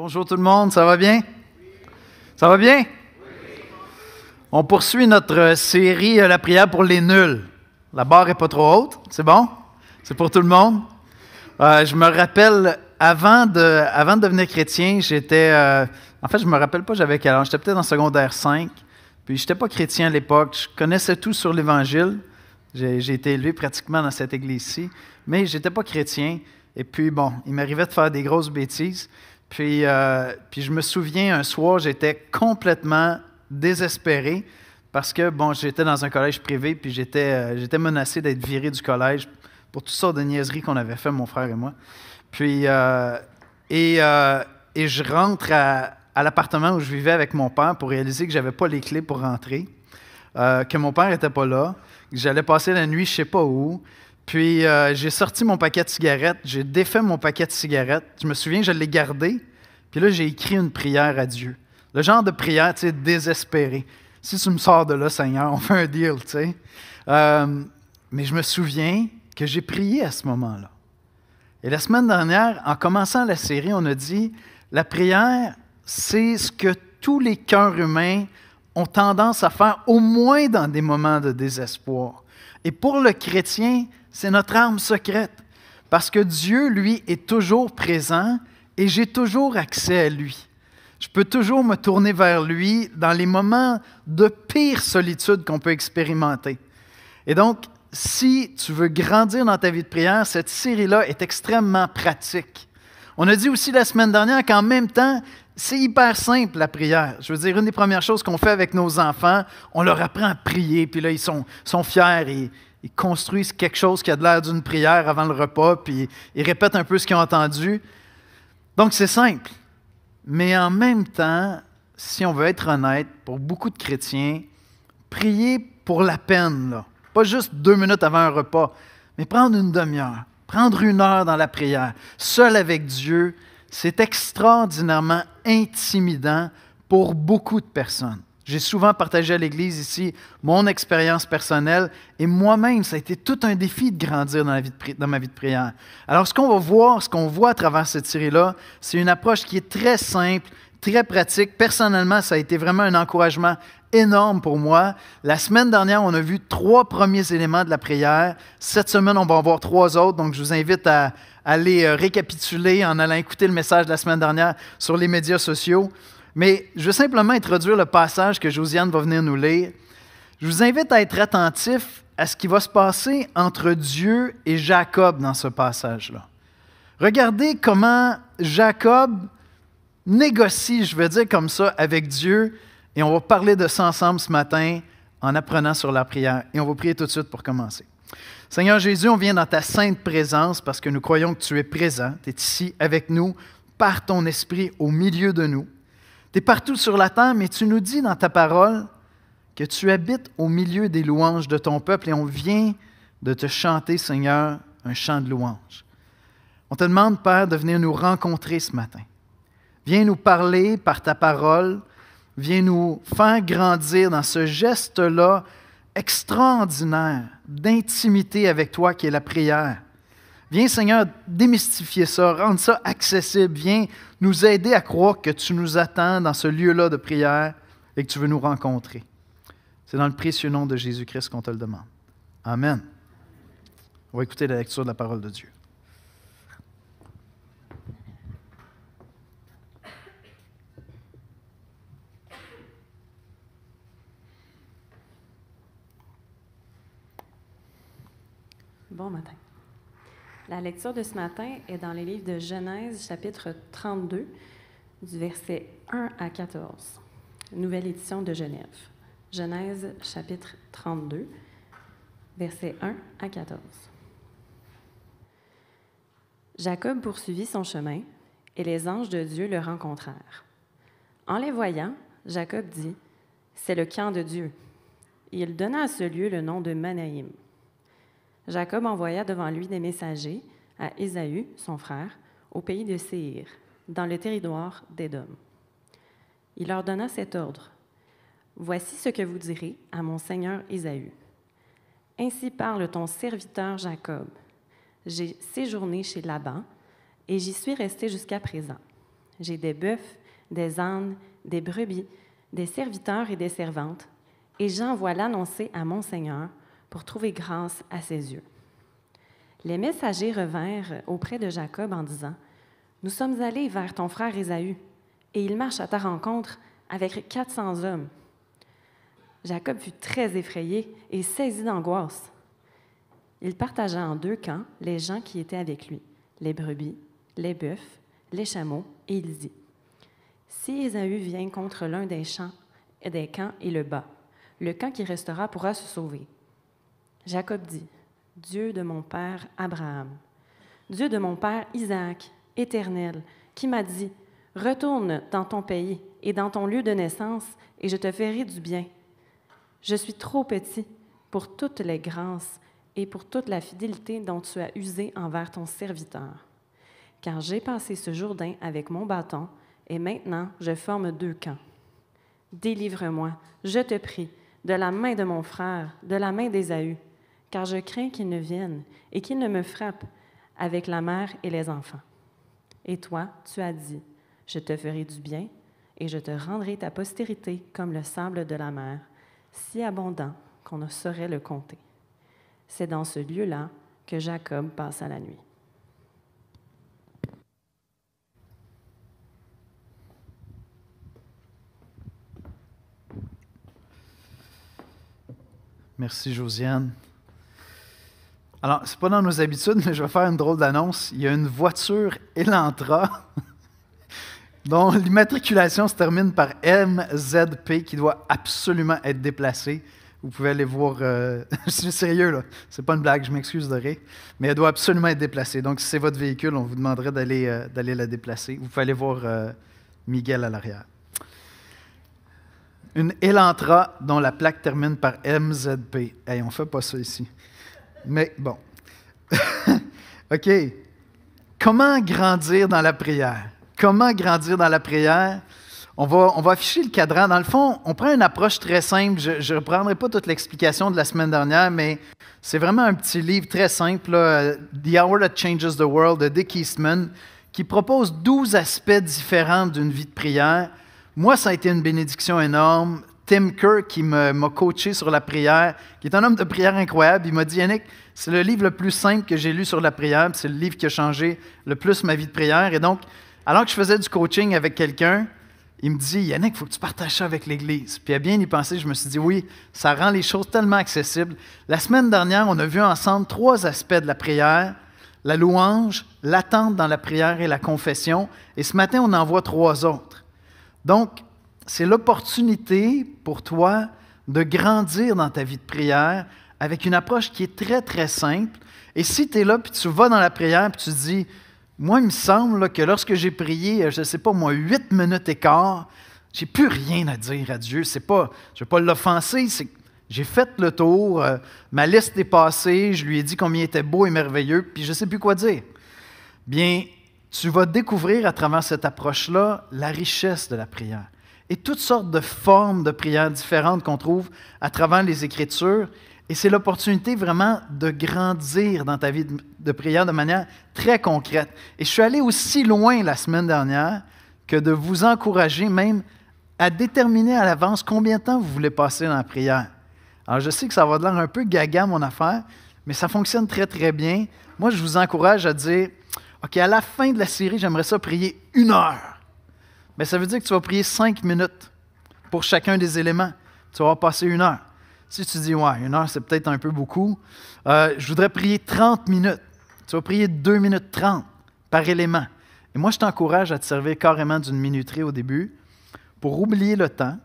Bonjour tout le monde, ça va bien? Ça va bien? On poursuit notre série euh, La prière pour les nuls. La barre n'est pas trop haute, c'est bon? C'est pour tout le monde? Euh, je me rappelle, avant de, avant de devenir chrétien, j'étais. Euh, en fait, je me rappelle pas j'avais quel âge. J'étais peut-être en secondaire 5. Puis, je n'étais pas chrétien à l'époque. Je connaissais tout sur l'Évangile. J'ai été élevé pratiquement dans cette église-ci. Mais je n'étais pas chrétien. Et puis, bon, il m'arrivait de faire des grosses bêtises. Puis, euh, puis je me souviens, un soir, j'étais complètement désespéré parce que, bon, j'étais dans un collège privé, puis j'étais, euh, j'étais menacé d'être viré du collège pour toutes sortes de niaiseries qu'on avait fait, mon frère et moi. Puis, euh, et, et, je rentre à, l'appartement où je vivais avec mon père pour réaliser que j'avais pas les clés pour rentrer, que mon père n'était pas là, que j'allais passer la nuit je sais pas où, puis euh, j'ai sorti mon paquet de cigarettes, j'ai défait mon paquet de cigarettes. Je me souviens, je l'ai gardé. Puis là, j'ai écrit une prière à Dieu. Le genre de prière, tu sais, désespérée. Si tu me sors de là, Seigneur, on fait un deal, tu sais. Euh, mais je me souviens que j'ai prié à ce moment-là. Et la semaine dernière, en commençant la série, on a dit, la prière, c'est ce que tous les cœurs humains ont tendance à faire, au moins dans des moments de désespoir. Et pour le chrétien, c'est notre arme secrète. Parce que Dieu, lui, est toujours présent et j'ai toujours accès à lui. Je peux toujours me tourner vers lui dans les moments de pire solitude qu'on peut expérimenter. Et donc, si tu veux grandir dans ta vie de prière, cette série-là est extrêmement pratique. On a dit aussi la semaine dernière qu'en même temps, c'est hyper simple la prière. Je veux dire, une des premières choses qu'on fait avec nos enfants, on leur apprend à prier, puis là, ils sont, sont fiers et ils construisent quelque chose qui a de l'air d'une prière avant le repas, puis ils répètent un peu ce qu'ils ont entendu. Donc c'est simple. Mais en même temps, si on veut être honnête, pour beaucoup de chrétiens, prier pour la peine, pas juste deux minutes avant un repas, mais prendre une demi-heure, prendre une heure dans la prière, seul avec Dieu, c'est extraordinairement intimidant pour beaucoup de personnes. J'ai souvent partagé à l'Église ici mon expérience personnelle et moi-même, ça a été tout un défi de grandir dans, la vie dans ma vie de prière. Alors, ce qu'on va voir, ce qu'on voit à travers cette série-là, c'est une approche qui est très simple, très pratique. Personnellement, ça a été vraiment un encouragement énorme pour moi. La semaine dernière, on a vu trois premiers éléments de la prière. Cette semaine, on va en voir trois autres. Donc, je vous invite à aller euh, récapituler en allant écouter le message de la semaine dernière sur les médias sociaux. Mais je veux simplement introduire le passage que Josiane va venir nous lire. Je vous invite à être attentif à ce qui va se passer entre Dieu et Jacob dans ce passage-là. Regardez comment Jacob négocie, je veux dire comme ça, avec Dieu. Et on va parler de ça ensemble ce matin en apprenant sur la prière. Et on va prier tout de suite pour commencer. Seigneur Jésus, on vient dans ta sainte présence parce que nous croyons que tu es présent, tu es ici avec nous par ton esprit au milieu de nous. Tu es partout sur la terre, mais tu nous dis dans ta parole que tu habites au milieu des louanges de ton peuple et on vient de te chanter, Seigneur, un chant de louange. On te demande, Père, de venir nous rencontrer ce matin. Viens nous parler par ta parole. Viens nous faire grandir dans ce geste-là extraordinaire d'intimité avec toi qui est la prière. Viens, Seigneur, démystifier ça, rendre ça accessible. Viens nous aider à croire que tu nous attends dans ce lieu-là de prière et que tu veux nous rencontrer. C'est dans le précieux nom de Jésus-Christ qu'on te le demande. Amen. On va écouter la lecture de la parole de Dieu. Bon matin. La lecture de ce matin est dans les livres de Genèse, chapitre 32, du verset 1 à 14, nouvelle édition de Genève. Genèse, chapitre 32, verset 1 à 14. Jacob poursuivit son chemin, et les anges de Dieu le rencontrèrent. En les voyant, Jacob dit, C'est le camp de Dieu. il donna à ce lieu le nom de Manaïm. Jacob envoya devant lui des messagers à Esaü, son frère, au pays de Séhir, dans le territoire d'Édom. Il leur donna cet ordre. Voici ce que vous direz à mon seigneur Ésaü. Ainsi parle ton serviteur Jacob. J'ai séjourné chez Laban et j'y suis resté jusqu'à présent. J'ai des bœufs, des ânes, des brebis, des serviteurs et des servantes, et j'envoie l'annoncer à mon seigneur pour trouver grâce à ses yeux. Les messagers revinrent auprès de Jacob en disant, Nous sommes allés vers ton frère Ésaü, et il marche à ta rencontre avec 400 hommes. Jacob fut très effrayé et saisi d'angoisse. Il partagea en deux camps les gens qui étaient avec lui, les brebis, les bœufs, les chameaux, et il dit, Si Ésaü vient contre l'un des champs, des camps et le bat, le camp qui restera pourra se sauver. Jacob dit, Dieu de mon père Abraham, Dieu de mon père Isaac, éternel, qui m'a dit, Retourne dans ton pays et dans ton lieu de naissance, et je te ferai du bien. Je suis trop petit pour toutes les grâces et pour toute la fidélité dont tu as usé envers ton serviteur. Car j'ai passé ce Jourdain avec mon bâton, et maintenant je forme deux camps. Délivre-moi, je te prie, de la main de mon frère, de la main d'Ésaü, car je crains qu'il ne vienne et qu'il ne me frappe avec la mère et les enfants. Et toi, tu as dit, je te ferai du bien, et je te rendrai ta postérité comme le sable de la mer, si abondant qu'on ne saurait le compter. C'est dans ce lieu-là que Jacob passa la nuit. Merci Josiane. Alors, c'est pas dans nos habitudes, mais je vais faire une drôle d'annonce. Il y a une voiture Elantra dont l'immatriculation se termine par MZP qui doit absolument être déplacée. Vous pouvez aller voir. Euh, je suis sérieux, là. C'est pas une blague, je m'excuse de rire. Mais elle doit absolument être déplacée. Donc, si c'est votre véhicule, on vous demanderait d'aller, euh, d'aller la déplacer. Vous pouvez aller voir euh, Miguel à l'arrière. Une Elantra dont la plaque termine par MZP. Hey, on fait pas ça ici. Mais bon. OK. Comment grandir dans la prière? Comment grandir dans la prière? On va, on va afficher le cadran. Dans le fond, on prend une approche très simple. Je ne reprendrai pas toute l'explication de la semaine dernière, mais c'est vraiment un petit livre très simple, là, euh, The Hour That Changes the World de Dick Eastman, qui propose 12 aspects différents d'une vie de prière. Moi, ça a été une bénédiction énorme. Tim Kerr qui m'a coaché sur la prière, qui est un homme de prière incroyable. Il m'a dit Yannick, c'est le livre le plus simple que j'ai lu sur la prière, c'est le livre qui a changé le plus ma vie de prière. Et donc, alors que je faisais du coaching avec quelqu'un, il me dit Yannick, il faut que tu partages ça avec l'Église. Puis à bien y penser, je me suis dit oui, ça rend les choses tellement accessibles. La semaine dernière, on a vu ensemble trois aspects de la prière la louange, l'attente dans la prière et la confession. Et ce matin, on en voit trois autres. Donc, c'est l'opportunité pour toi de grandir dans ta vie de prière avec une approche qui est très, très simple. Et si tu es là, puis tu vas dans la prière, puis tu dis, moi, il me semble que lorsque j'ai prié, je ne sais pas, moi, huit minutes et quart, j'ai plus rien à dire à Dieu. C'est pas, je ne vais pas l'offenser, j'ai fait le tour, euh, ma liste est passée, je lui ai dit combien il était beau et merveilleux, puis je ne sais plus quoi dire. Bien, tu vas découvrir à travers cette approche-là la richesse de la prière et toutes sortes de formes de prières différentes qu'on trouve à travers les Écritures. Et c'est l'opportunité vraiment de grandir dans ta vie de prière de manière très concrète. Et je suis allé aussi loin la semaine dernière que de vous encourager même à déterminer à l'avance combien de temps vous voulez passer dans la prière. Alors je sais que ça va de l'air un peu gaga mon affaire, mais ça fonctionne très très bien. Moi, je vous encourage à dire, OK, à la fin de la série, j'aimerais ça prier une heure. Mais ça veut dire que tu vas prier cinq minutes pour chacun des éléments. Tu vas passer une heure. Si tu dis, ouais, une heure, c'est peut-être un peu beaucoup, euh, je voudrais prier 30 minutes. Tu vas prier 2 minutes 30 par élément. Et moi, je t'encourage à te servir carrément d'une minuterie au début pour oublier le temps,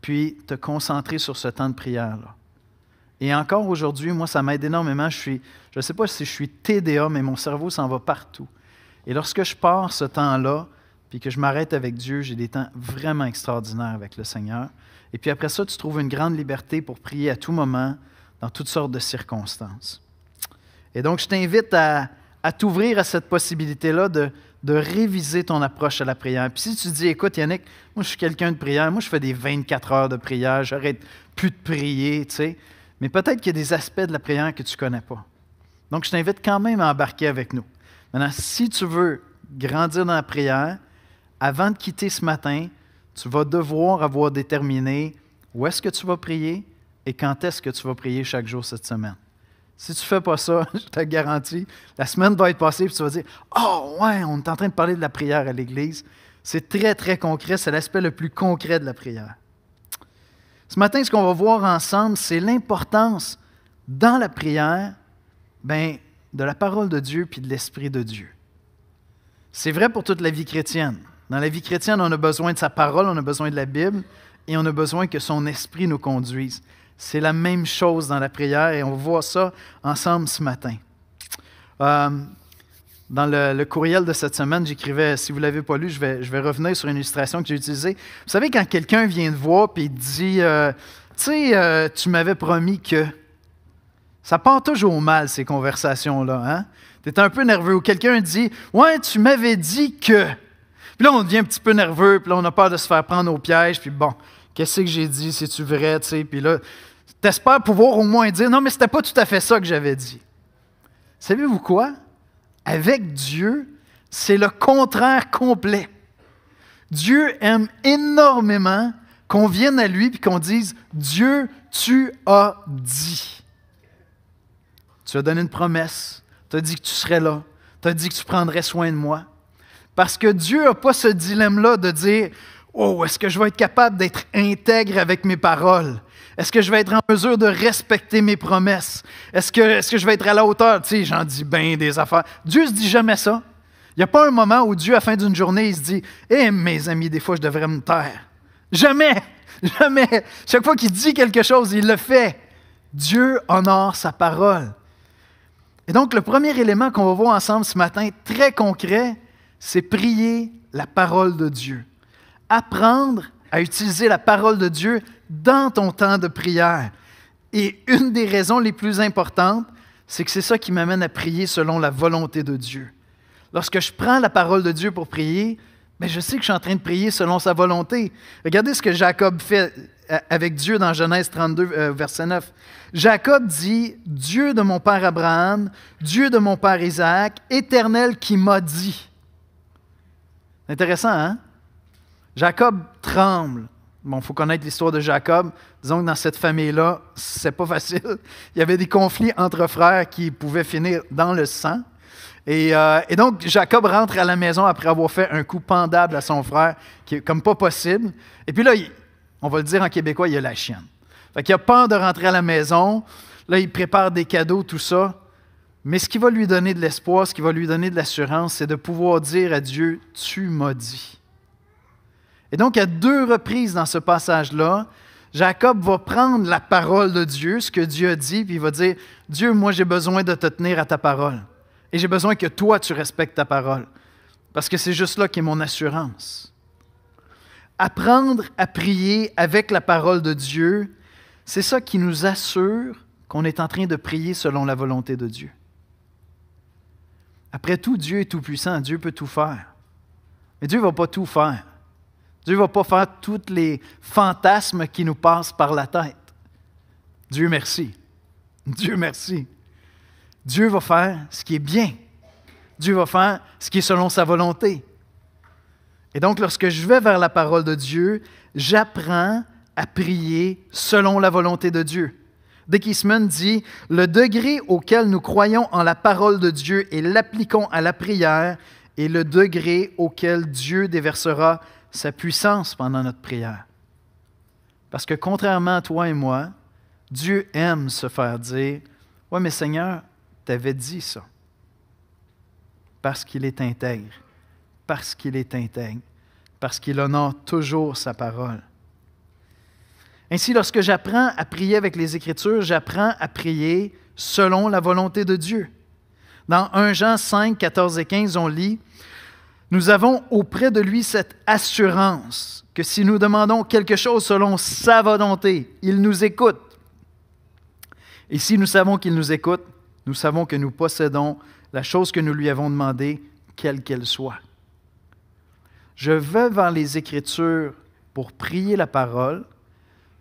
puis te concentrer sur ce temps de prière-là. Et encore aujourd'hui, moi, ça m'aide énormément. Je suis je sais pas si je suis TDA, mais mon cerveau s'en va partout. Et lorsque je pars ce temps-là, puis que je m'arrête avec Dieu, j'ai des temps vraiment extraordinaires avec le Seigneur. Et puis après ça, tu trouves une grande liberté pour prier à tout moment, dans toutes sortes de circonstances. Et donc, je t'invite à, t'ouvrir à cette possibilité-là de, de réviser ton approche à la prière. Puis si tu dis, écoute Yannick, moi je suis quelqu'un de prière, moi je fais des 24 heures de prière, j'arrête plus de prier, tu sais, mais peut-être qu'il y a des aspects de la prière que tu ne connais pas. Donc je t'invite quand même à embarquer avec nous. Maintenant, si tu veux grandir dans la prière, avant de quitter ce matin, tu vas devoir avoir déterminé où est-ce que tu vas prier et quand est-ce que tu vas prier chaque jour cette semaine. Si tu ne fais pas ça, je te garantis, la semaine va être passée et tu vas dire Oh, ouais, on est en train de parler de la prière à l'Église. C'est très, très concret. C'est l'aspect le plus concret de la prière. Ce matin, ce qu'on va voir ensemble, c'est l'importance dans la prière ben, de la parole de Dieu puis de l'Esprit de Dieu. C'est vrai pour toute la vie chrétienne. Dans la vie chrétienne, on a besoin de sa parole, on a besoin de la Bible et on a besoin que son esprit nous conduise. C'est la même chose dans la prière et on voit ça ensemble ce matin. Euh, dans le, courriel de cette semaine, j'écrivais, si vous ne l'avez pas lu, je vais, revenir sur une illustration que j'ai utilisée. Vous savez, quand quelqu'un vient te voir et dit, euh, tu sais, euh, tu m'avais promis que... Ça part toujours mal, ces conversations-là. Hein? Tu es un peu nerveux. Ou quelqu'un dit, ouais, tu m'avais dit que... Puis là, on devient un petit peu nerveux, puis là, on a peur de se faire prendre au piège, puis bon, qu'est-ce que j'ai dit, c'est-tu vrai, tu sais, puis là, t'espères pouvoir au moins dire, non, mais c'était pas tout à fait ça que j'avais dit. Savez-vous quoi? Avec Dieu, c'est le contraire complet. Dieu aime énormément qu'on vienne à lui puis qu'on dise Dieu, tu as dit. Tu as donné une promesse. Tu as dit que tu serais là. Tu as dit que tu prendrais soin de moi. Parce que Dieu n'a pas ce dilemme-là de dire Oh, est-ce que je vais être capable d'être intègre avec mes paroles? Est-ce que je vais être en mesure de respecter mes promesses? Est-ce que, est que, je vais être à la hauteur? Tu sais, j'en dis bien des affaires. Dieu se dit jamais ça. Il n'y a pas un moment où Dieu, à la fin d'une journée, il se dit Eh, mes amis, des fois, je devrais me taire. Jamais! Jamais! Chaque fois qu'il dit quelque chose, il le fait. Dieu honore sa parole. Et donc, le premier élément qu'on va voir ensemble ce matin, très concret, c'est prier la parole de Dieu. Apprendre à utiliser la parole de Dieu dans ton temps de prière. Et une des raisons les plus importantes, c'est que c'est ça qui m'amène à prier selon la volonté de Dieu. Lorsque je prends la parole de Dieu pour prier, mais ben, je sais que je suis en train de prier selon sa volonté. Regardez ce que Jacob fait euh, avec Dieu dans Genèse 32, euh, verset 9. Jacob dit, Dieu de mon père Abraham, Dieu de mon père Isaac, éternel qui m'a dit. Intéressant, hein? Jacob tremble. Bon, il faut connaître l'histoire de Jacob. Disons que dans cette famille-là, c'est pas facile. Il y avait des conflits entre frères qui pouvaient finir dans le sang. Euh, et, donc, Jacob rentre à la maison après avoir fait un coup pendable à son frère, qui est comme pas possible. Et puis là, on va le dire en québécois, il y a la chienne. Fait qu'il a peur de rentrer à la maison. Là, il prépare des cadeaux, tout ça. Mais ce qui va lui donner de l'espoir, ce qui va lui donner de l'assurance, c'est de pouvoir dire à Dieu, tu m'as dit. Et donc, à deux reprises dans ce passage-là, Jacob va prendre la parole de Dieu, ce que Dieu a dit, puis il va dire, Dieu, moi j'ai besoin de te tenir à ta parole. Et j'ai besoin que toi, tu respectes ta parole. Parce que c'est juste là qu'est mon assurance. Apprendre à prier avec la parole de Dieu, c'est ça qui nous assure qu'on est en train de prier selon la volonté de Dieu. Après tout, Dieu est tout-puissant, Dieu peut tout faire. Mais Dieu ne va pas tout faire. Dieu ne va pas faire tous les fantasmes qui nous passent par la tête. Dieu merci. Dieu merci. Dieu va faire ce qui est bien. Dieu va faire ce qui est selon sa volonté. Et donc, lorsque je vais vers la parole de Dieu, j'apprends à prier selon la volonté de Dieu. Dick Eastman dit Le degré auquel nous croyons en la parole de Dieu et l'appliquons à la prière est le degré auquel Dieu déversera sa puissance pendant notre prière. Parce que contrairement à toi et moi, Dieu aime se faire dire Ouais, mais Seigneur, tu avais dit ça. Parce qu'il est intègre. Parce qu'il est intègre. Parce qu'il honore toujours sa parole. Ainsi, lorsque j'apprends à prier avec les Écritures, j'apprends à prier selon la volonté de Dieu. Dans 1 Jean 5, 14 et 15, on lit, Nous avons auprès de lui cette assurance que si nous demandons quelque chose selon sa volonté, il nous écoute. Et si nous savons qu'il nous écoute, nous savons que nous possédons la chose que nous lui avons demandée, quelle qu'elle soit. Je veux vers les Écritures pour prier la parole,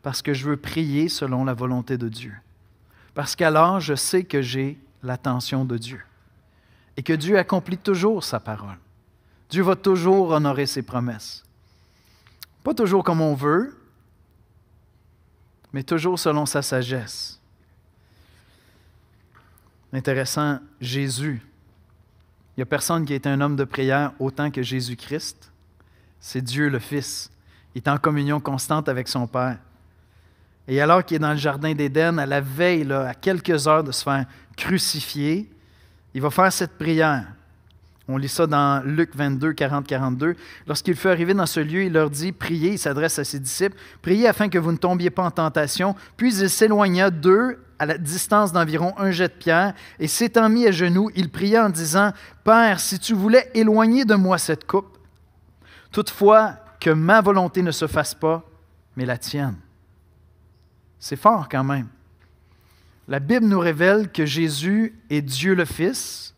parce que je veux prier selon la volonté de Dieu. Parce qu'alors je sais que j'ai l'attention de Dieu et que Dieu accomplit toujours sa parole. Dieu va toujours honorer ses promesses. Pas toujours comme on veut, mais toujours selon sa sagesse. Intéressant, Jésus. Il n'y a personne qui est un homme de prière autant que Jésus-Christ. C'est Dieu le Fils. Il est en communion constante avec son Père. Et alors qu'il est dans le jardin d'Éden, à la veille, à quelques heures de se faire crucifier, il va faire cette prière. On lit ça dans Luc 22, 40, 42. Lorsqu'il fut arrivé dans ce lieu, il leur dit Priez, il s'adresse à ses disciples, priez afin que vous ne tombiez pas en tentation. Puis il s'éloigna d'eux à la distance d'environ un jet de pierre, et s'étant mis à genoux, il pria en disant Père, si tu voulais éloigner de moi cette coupe, toutefois, que ma volonté ne se fasse pas, mais la tienne. C'est fort quand même. La Bible nous révèle que Jésus est Dieu le Fils,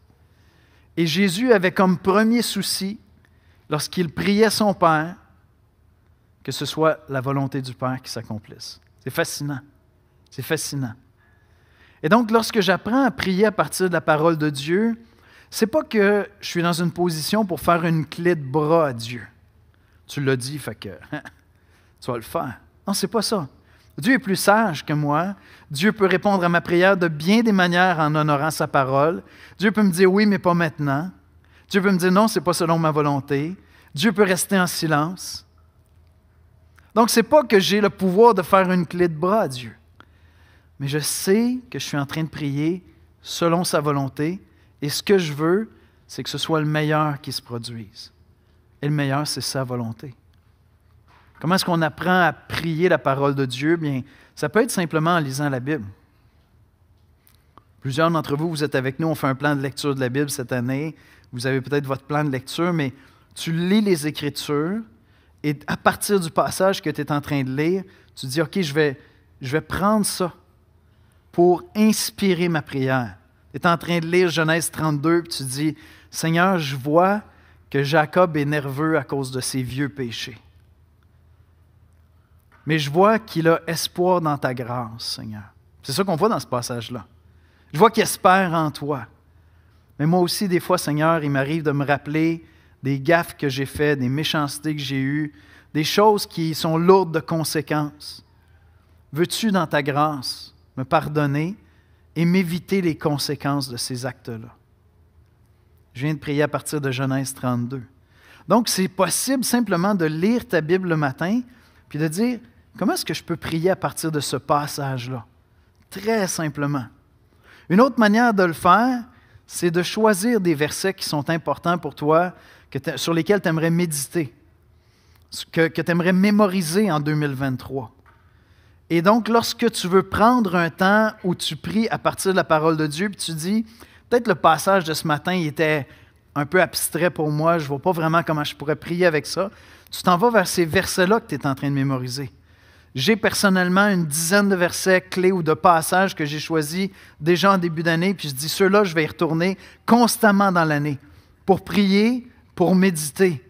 et Jésus avait comme premier souci, lorsqu'il priait son Père, que ce soit la volonté du Père qui s'accomplisse. C'est fascinant. C'est fascinant. Et donc, lorsque j'apprends à prier à partir de la parole de Dieu, c'est pas que je suis dans une position pour faire une clé de bras à Dieu. Tu l'as dit, fait que tu vas le faire. Non, c'est pas ça. Dieu est plus sage que moi. Dieu peut répondre à ma prière de bien des manières en honorant sa parole. Dieu peut me dire oui, mais pas maintenant. Dieu peut me dire non, ce n'est pas selon ma volonté. Dieu peut rester en silence. Donc, ce n'est pas que j'ai le pouvoir de faire une clé de bras à Dieu, mais je sais que je suis en train de prier selon sa volonté et ce que je veux, c'est que ce soit le meilleur qui se produise. Et le meilleur, c'est sa volonté. Comment est-ce qu'on apprend à prier la parole de Dieu? Bien, ça peut être simplement en lisant la Bible. Plusieurs d'entre vous, vous êtes avec nous, on fait un plan de lecture de la Bible cette année. Vous avez peut-être votre plan de lecture, mais tu lis les Écritures et à partir du passage que tu es en train de lire, tu dis, OK, je vais, je vais prendre ça pour inspirer ma prière. Tu es en train de lire Genèse 32, tu dis, Seigneur, je vois que Jacob est nerveux à cause de ses vieux péchés mais je vois qu'il a espoir dans ta grâce, Seigneur. C'est ça qu'on voit dans ce passage-là. Je vois qu'il espère en toi. Mais moi aussi, des fois, Seigneur, il m'arrive de me rappeler des gaffes que j'ai faites, des méchancetés que j'ai eues, des choses qui sont lourdes de conséquences. Veux-tu, dans ta grâce, me pardonner et m'éviter les conséquences de ces actes-là? Je viens de prier à partir de Genèse 32. Donc, c'est possible simplement de lire ta Bible le matin, puis de dire, Comment est-ce que je peux prier à partir de ce passage-là? Très simplement. Une autre manière de le faire, c'est de choisir des versets qui sont importants pour toi, que sur lesquels tu aimerais méditer, que, que tu aimerais mémoriser en 2023. Et donc, lorsque tu veux prendre un temps où tu pries à partir de la parole de Dieu, puis tu dis, peut-être le passage de ce matin était un peu abstrait pour moi, je ne vois pas vraiment comment je pourrais prier avec ça, tu t'en vas vers ces versets-là que tu es en train de mémoriser. J'ai personnellement une dizaine de versets clés ou de passages que j'ai choisis déjà en début d'année, puis je dis ceux-là, je vais y retourner constamment dans l'année pour prier, pour méditer.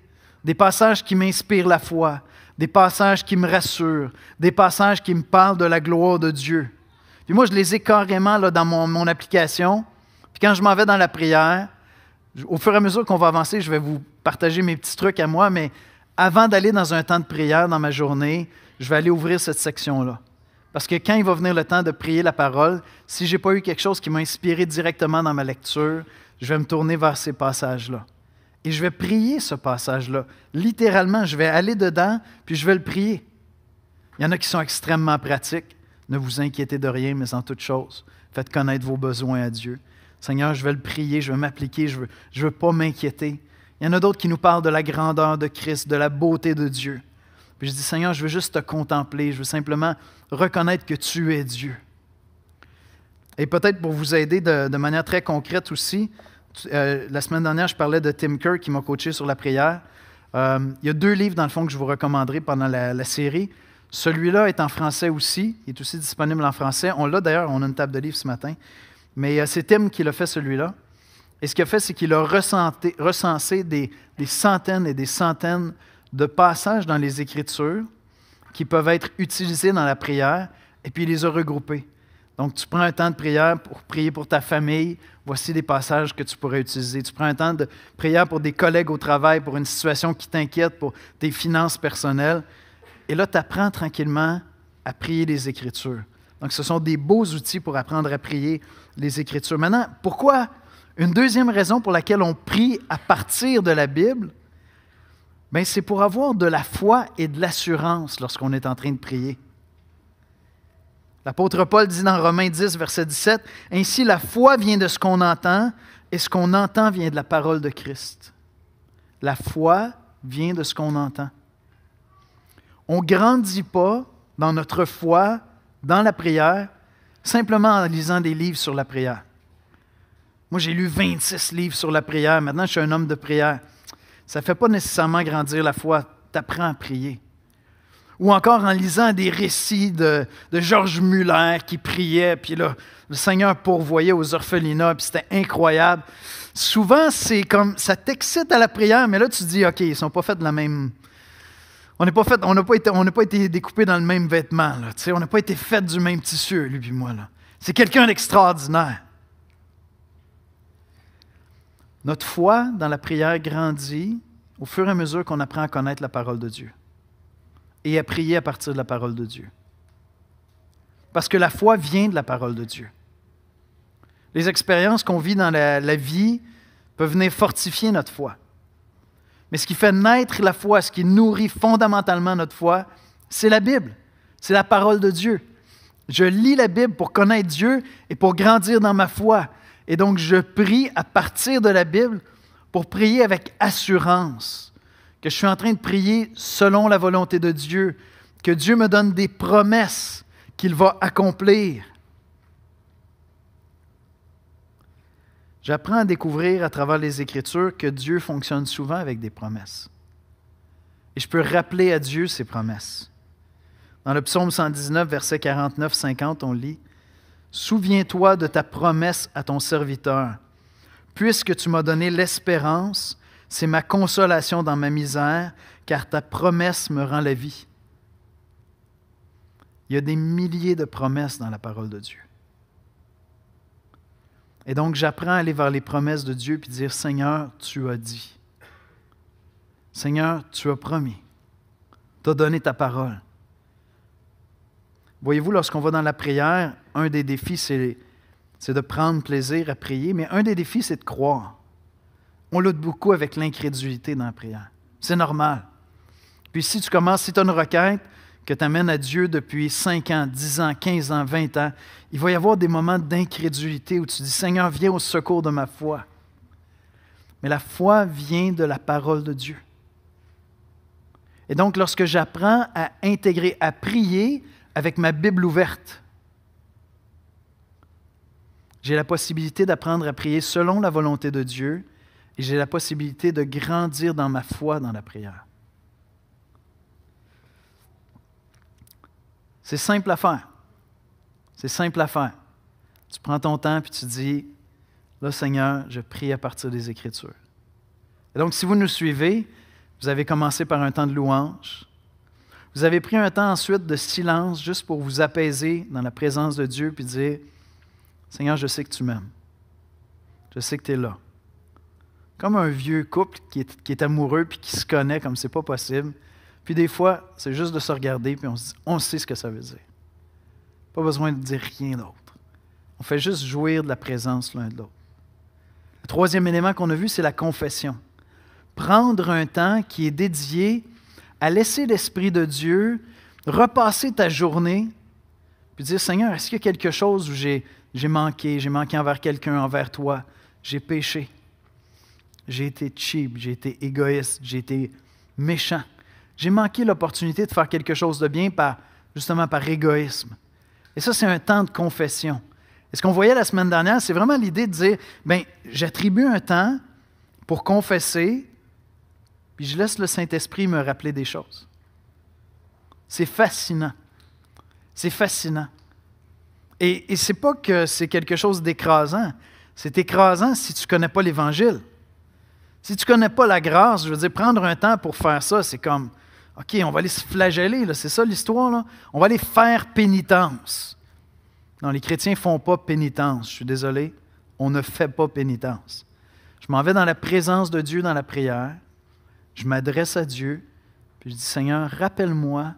Des passages qui m'inspirent la foi, des passages qui me rassurent, des passages qui me parlent de la gloire de Dieu. Puis moi, je les ai carrément là, dans mon, mon application. Puis quand je m'en vais dans la prière, au fur et à mesure qu'on va avancer, je vais vous partager mes petits trucs à moi, mais avant d'aller dans un temps de prière dans ma journée, je vais aller ouvrir cette section-là. Parce que quand il va venir le temps de prier la parole, si je n'ai pas eu quelque chose qui m'a inspiré directement dans ma lecture, je vais me tourner vers ces passages-là. Et je vais prier ce passage-là. Littéralement, je vais aller dedans, puis je vais le prier. Il y en a qui sont extrêmement pratiques. Ne vous inquiétez de rien, mais en toute chose, faites connaître vos besoins à Dieu. Seigneur, je vais le prier, je vais m'appliquer, je ne veux, je veux pas m'inquiéter. Il y en a d'autres qui nous parlent de la grandeur de Christ, de la beauté de Dieu. Puis je dis, Seigneur, je veux juste te contempler, je veux simplement reconnaître que tu es Dieu. Et peut-être pour vous aider de, manière très concrète aussi, euh, la semaine dernière, je parlais de Tim Kerr qui m'a coaché sur la prière. Euh, il y a deux livres, dans le fond, que je vous recommanderai pendant la, série. Celui-là est en français aussi, il est aussi disponible en français. On l'a d'ailleurs, on a une table de livres ce matin. Mais euh, c'est Tim qui l'a fait, celui-là. Et ce qu'il a fait, c'est qu'il a recensé des, des, centaines et des centaines de passages dans les Écritures qui peuvent être utilisés dans la prière, et puis les a regroupés. Donc, tu prends un temps de prière pour prier pour ta famille. Voici des passages que tu pourrais utiliser. Tu prends un temps de prière pour des collègues au travail, pour une situation qui t'inquiète, pour tes finances personnelles. Et là, tu apprends tranquillement à prier les Écritures. Donc, ce sont des beaux outils pour apprendre à prier les Écritures. Maintenant, pourquoi? Une deuxième raison pour laquelle on prie à partir de la Bible, ben, c'est pour avoir de la foi et de l'assurance lorsqu'on est en train de prier. L'apôtre Paul dit dans Romains 10, verset 17, Ainsi la foi vient de ce qu'on entend et ce qu'on entend vient de la parole de Christ. La foi vient de ce qu'on entend. On ne grandit pas dans notre foi, dans la prière, simplement en lisant des livres sur la prière. Moi, j'ai lu 26 livres sur la prière. Maintenant, je suis un homme de prière ça ne fait pas nécessairement grandir la foi. Tu apprends à prier. Ou encore en lisant des récits de, de Georges Muller qui priait, puis le Seigneur pourvoyait aux orphelinats, puis c'était incroyable. Souvent, c'est comme ça t'excite à la prière, mais là, tu dis, OK, ils ne sont pas faits de la même. On n'a pas, fait, on pas, été, été découpés dans le même vêtement, là, on n'a pas été fait du même tissu, lui et moi. Là. C'est quelqu'un d'extraordinaire. Notre foi dans la prière grandit au fur et à mesure qu'on apprend à connaître la parole de Dieu et à prier à partir de la parole de Dieu. Parce que la foi vient de la parole de Dieu. Les expériences qu'on vit dans la, vie peuvent venir fortifier notre foi. Mais ce qui fait naître la foi, ce qui nourrit fondamentalement notre foi, c'est la Bible, c'est la parole de Dieu. Je lis la Bible pour connaître Dieu et pour grandir dans ma foi. Et donc, je prie à partir de la Bible pour prier avec assurance que je suis en train de prier selon la volonté de Dieu, que Dieu me donne des promesses qu'il va accomplir. J'apprends à découvrir à travers les Écritures que Dieu fonctionne souvent avec des promesses. Et je peux rappeler à Dieu ses promesses. Dans le psaume 119, verset 49-50, on lit Souviens-toi de ta promesse à ton serviteur. Puisque tu m'as donné l'espérance, c'est ma consolation dans ma misère, car ta promesse me rend la vie. Il y a des milliers de promesses dans la parole de Dieu. Et donc j'apprends à aller vers les promesses de Dieu puis dire, Seigneur, tu as dit. Seigneur, tu as promis. Tu as donné ta parole. Voyez-vous, lorsqu'on va dans la prière, un des défis, c'est, de prendre plaisir à prier, mais un des défis, c'est de croire. On lutte beaucoup avec l'incrédulité dans la prière. C'est normal. Puis si tu commences, si tu as une requête que tu amènes à Dieu depuis 5 ans, 10 ans, 15 ans, 20 ans, il va y avoir des moments d'incrédulité où tu dis Seigneur, viens au secours de ma foi. Mais la foi vient de la parole de Dieu. Et donc, lorsque j'apprends à intégrer, à prier avec ma Bible ouverte, j'ai la possibilité d'apprendre à prier selon la volonté de Dieu et j'ai la possibilité de grandir dans ma foi dans la prière. C'est simple à faire. C'est simple à faire. Tu prends ton temps puis tu dis Là, Seigneur, je prie à partir des Écritures. Et donc, si vous nous suivez, vous avez commencé par un temps de louange. Vous avez pris un temps ensuite de silence juste pour vous apaiser dans la présence de Dieu puis dire Seigneur, je sais que tu m'aimes. Je sais que tu es là. Comme un vieux couple qui est, amoureux puis qui se connaît comme c'est pas possible. Puis des fois, c'est juste de se regarder puis on, se dit, on sait ce que ça veut dire. Pas besoin de dire rien d'autre. On fait juste jouir de la présence l'un de l'autre. Le troisième élément qu'on a vu, c'est la confession. Prendre un temps qui est dédié à laisser l'Esprit de Dieu repasser ta journée, puis dire, Seigneur, est-ce qu'il y a quelque chose où j'ai j'ai manqué, j'ai manqué envers quelqu'un, envers toi. J'ai péché. J'ai été cheap, j'ai été égoïste, j'ai été méchant. J'ai manqué l'opportunité de faire quelque chose de bien par, justement par égoïsme. Et ça, c'est un temps de confession. Et ce qu'on voyait la semaine dernière, c'est vraiment l'idée de dire, ben, j'attribue un temps pour confesser, puis je laisse le Saint-Esprit me rappeler des choses. C'est fascinant. C'est fascinant. Et, ce n'est pas que c'est quelque chose d'écrasant. C'est écrasant si tu ne connais pas l'Évangile. Si tu ne connais pas la grâce, je veux dire, prendre un temps pour faire ça, c'est comme, OK, on va aller se flageller, c'est ça l'histoire, on va aller faire pénitence. Non, les chrétiens ne font pas pénitence, je suis désolé, on ne fait pas pénitence. Je m'en vais dans la présence de Dieu dans la prière, je m'adresse à Dieu, puis je dis, Seigneur, rappelle-moi